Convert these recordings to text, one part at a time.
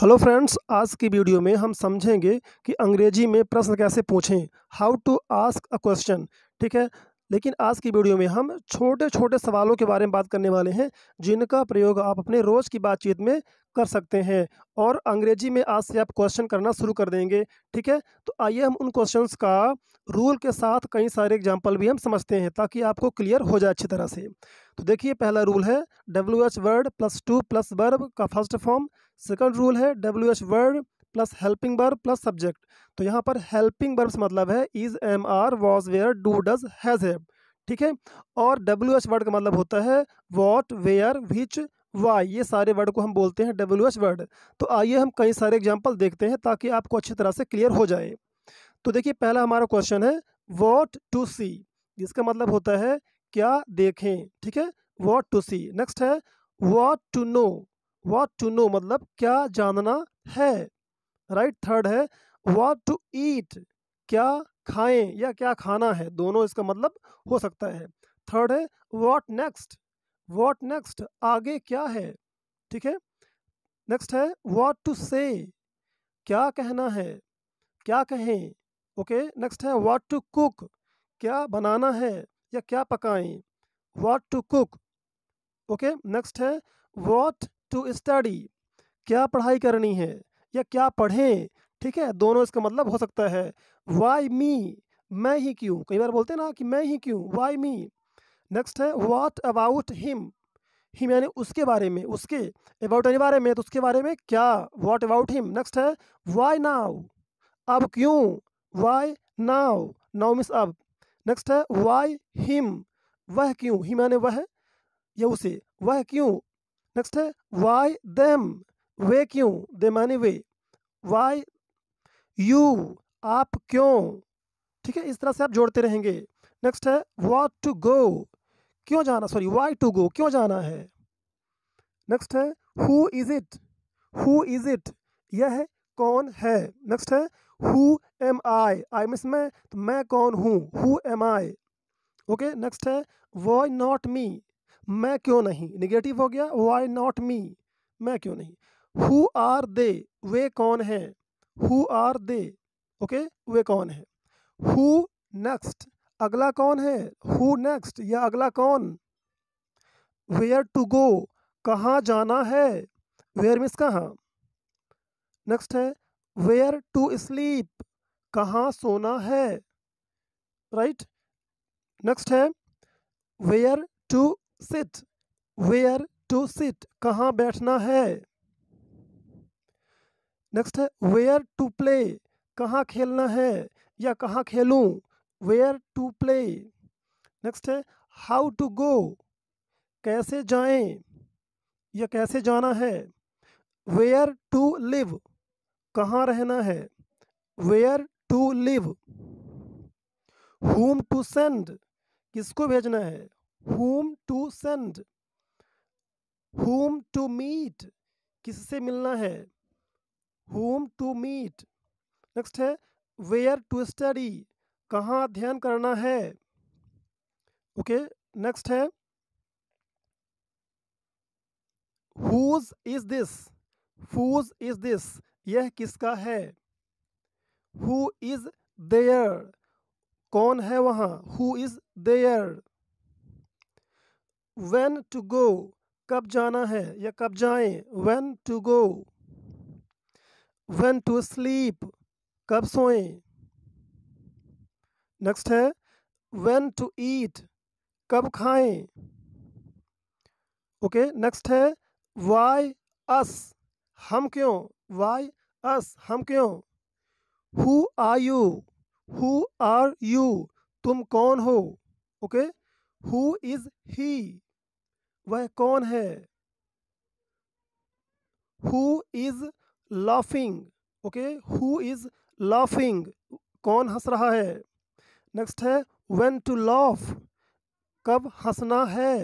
Hello friends आज की video में हम समझेंगे कि अंग्रेजी में प्रश्न कैसे पूछें how to ask a question ठीक है लेकिन आज की वीडियो में हम छोटे छोटे सवालों के बारे में बात करने वाले हैं जिनका प्रयोग आप अपने रोज़ की बातचीत में कर सकते हैं और अंग्रेजी में आज से आप क्वेश्चन करना शुरू कर देंगे ठीक है तो आइए हम उन क्वेश्चंस का रूल के साथ कई सारे एग्जाम्पल भी हम समझते हैं ताकि आपको क्लियर हो जाए अच्छी तरह से तो देखिए पहला रूल है W H word plus to plus verb का फर्स्ट फॉर्म सेकंड रूल है W H word plus helping verb plus subject तो यहाँ पर हेल्पिंग वर्ब्स मतलब है is am are was were do does has have ठीक है और डब्ल्यू एच वर्ड का मतलब होता है वॉट वेयर विच वाई ये सारे वर्ड को हम बोलते हैं डब्ल्यू एच वर्ड तो आइए हम कई सारे एग्जाम्पल देखते हैं ताकि आपको अच्छी तरह से क्लियर हो जाए तो देखिए पहला हमारा क्वेश्चन है वॉट टू सी जिसका मतलब होता है क्या देखें ठीक है वॉट टू सी नेक्स्ट है what to know what to know मतलब क्या जानना है राइट right? थर्ड है वॉट टू ईट क्या खाएं या क्या खाना है दोनों इसका मतलब हो सकता है थर्ड है वॉट नेक्स्ट वॉट नेक्स्ट आगे क्या है ठीक है नेक्स्ट है वॉट टू से क्या कहना है क्या कहें ओके नेक्स्ट है वॉट टू कुक क्या बनाना है या क्या पकाएं what to cook okay next है वॉट टू स्टडी क्या पढ़ाई करनी है या क्या पढ़ें ठीक है दोनों इसका मतलब हो सकता है वाई मी मैं ही क्यों कई बार बोलते हैं ना कि मैं ही क्यों वाई मी नेक्स्ट है वाट अबाउट हिम हिम यानी उसके बारे में उसके अबाउट एनी बारे में तो उसके बारे में क्या वाट अबाउट हिम नेक्स्ट है वाई नाउ अब क्यों वाई नाउ नाउ मिस अब नेक्स्ट है वाई हिम वह क्यों हिम यानी वह या उसे वह क्यों नेक्स्ट है वाई हाँ। देम वे क्यों दे मानी वे वाई यू आप क्यों ठीक है इस तरह से आप जोड़ते रहेंगे नेक्स्ट है वॉट टू गो क्यों जाना सॉरी वाई टू गो क्यों जाना है नेक्स्ट है who is it who is it यह कौन है नेक्स्ट है who am I I miss मैं तो मैं कौन हूँ who am I okay next है वॉय नॉट मी मैं क्यों नहीं निगेटिव हो गया वाई नॉट मी मैं क्यों नहीं हु आर दे वे कौन है हु आर दे ओके वे कौन है हु नेक्स्ट अगला कौन है हु नेक्स्ट या अगला कौन वेयर टू गो कहाँ जाना है वेयर मिस कहाँ नेक्स्ट है वेयर टू स्लीप कहाँ सोना है राइट right? नेक्स्ट है where to sit where to sit कहाँ बैठना है नेक्स्ट है वेयर टू प्ले कहाँ खेलना है या कहाँ खेलूँ वेयर टू प्ले नेक्स्ट है हाउ टू गो कैसे जाएं या कैसे जाना है वेयर टू लिव कहाँ रहना है where to live whom to send किसको भेजना है whom to send whom to meet किससे मिलना है whom to meet next है where to study कहाँ अध्ययन करना है okay, next है whose is this, whose is this, यह किसका है who is there, कौन है वहाँ who is there when to go कब जाना है या कब जाए when to go when to sleep कब सोए नेक्स्ट है वैन टू ईट कब खाए ओके नेक्स्ट है वाई अस हम क्यों वाई अस हम क्यों who are you who are you तुम कौन हो ओके हु इज़ ही वह कौन है who is laughing okay who is laughing कौन हंस रहा है नेक्स्ट है वेन टू लॉफ कब हंसना है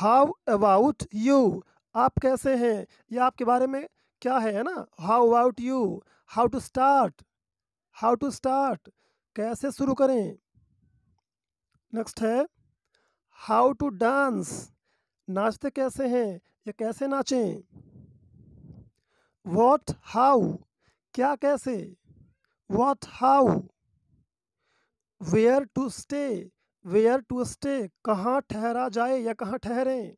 हाउ अबाउट यू आप कैसे हैं या आपके बारे में क्या है है ना how about you how to start how to start कैसे शुरू करें नेक्स्ट है हाउ टू डांस नाचते कैसे हैं या कैसे नाचें वॉट हाउ क्या कैसे what how where to stay where to stay कहाँ ठहरा जाए या कहाँ ठहरें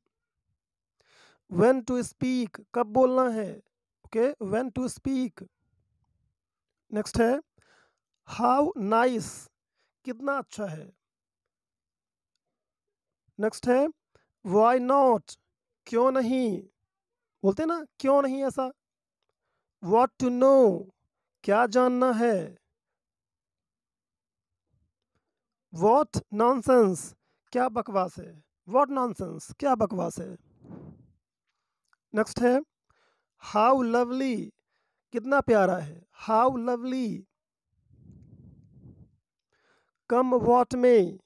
वेन टू स्पीक कब बोलना है okay when to speak next है हाउ नाइस nice, कितना अच्छा है नेक्स्ट है वाई नॉट क्यों नहीं बोलते ना क्यों नहीं ऐसा वॉट टू नो क्या जानना है वॉट नॉनसेंस क्या बकवास है वॉट नॉनसेंस क्या बकवास है नेक्स्ट है हाउ लवली कितना प्यारा है हाउ लवली कम वॉट में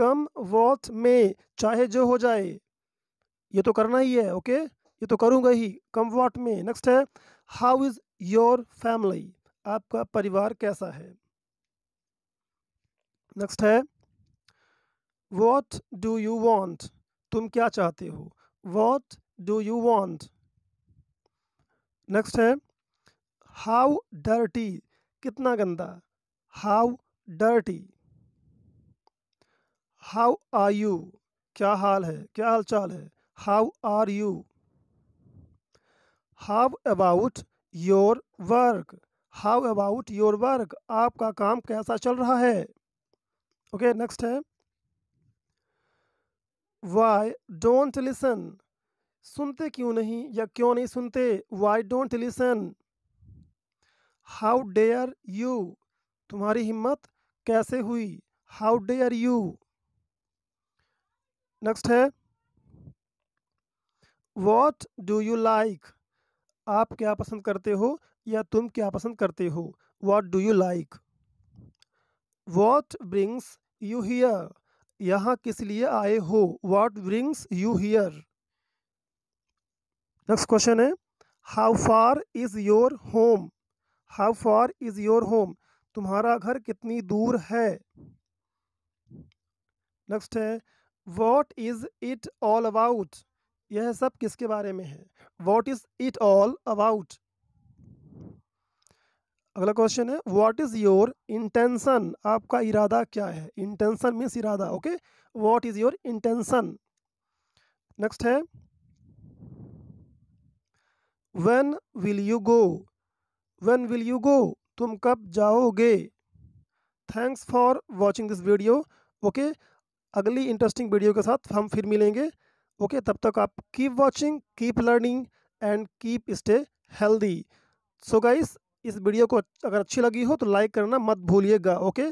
कम वॉथ में चाहे जो हो जाए ये तो करना ही है ओके ये तो करूँगा ही कम वॉट में नेक्स्ट है हाउ इज़ योर फैमिली आपका परिवार कैसा है नेक्स्ट है वॉट डू यू वॉन्ट तुम क्या चाहते हो what do you want next है हाउ डर्टी कितना गंदा how dirty how are you क्या हाल है क्या हाल चाल है how are you how about your work how about your work आपका काम कैसा चल रहा है ओके नेक्स्ट है वाई डोंट लिसन सुनते क्यों नहीं या क्यों नहीं सुनते why don't listen how dare you तुम्हारी हिम्मत कैसे हुई हाउ डेयर यू नेक्स्ट है वॉट डू यू लाइक आप क्या पसंद करते हो या तुम क्या पसंद करते हो what do you like what brings you here यहाँ किस लिए आए हो what brings you here next question है how far is your home how far is your home तुम्हारा घर कितनी दूर है नेक्स्ट है what is it all about यह सब किसके बारे में है what is it all about अगला क्वेश्चन है वॉट इज़ योर इंटेंशन आपका इरादा क्या है इंटेंशन मीन्स इरादा okay what is your intention next है when will you go when will you go तुम कब जाओगे thanks for watching this video okay अगली इंटरेस्टिंग वीडियो के साथ हम फिर मिलेंगे ओके तब तक आप keep watching keep learning and keep stay healthy so guys इस वीडियो को अगर अच्छी लगी हो तो लाइक करना मत भूलिएगा ओके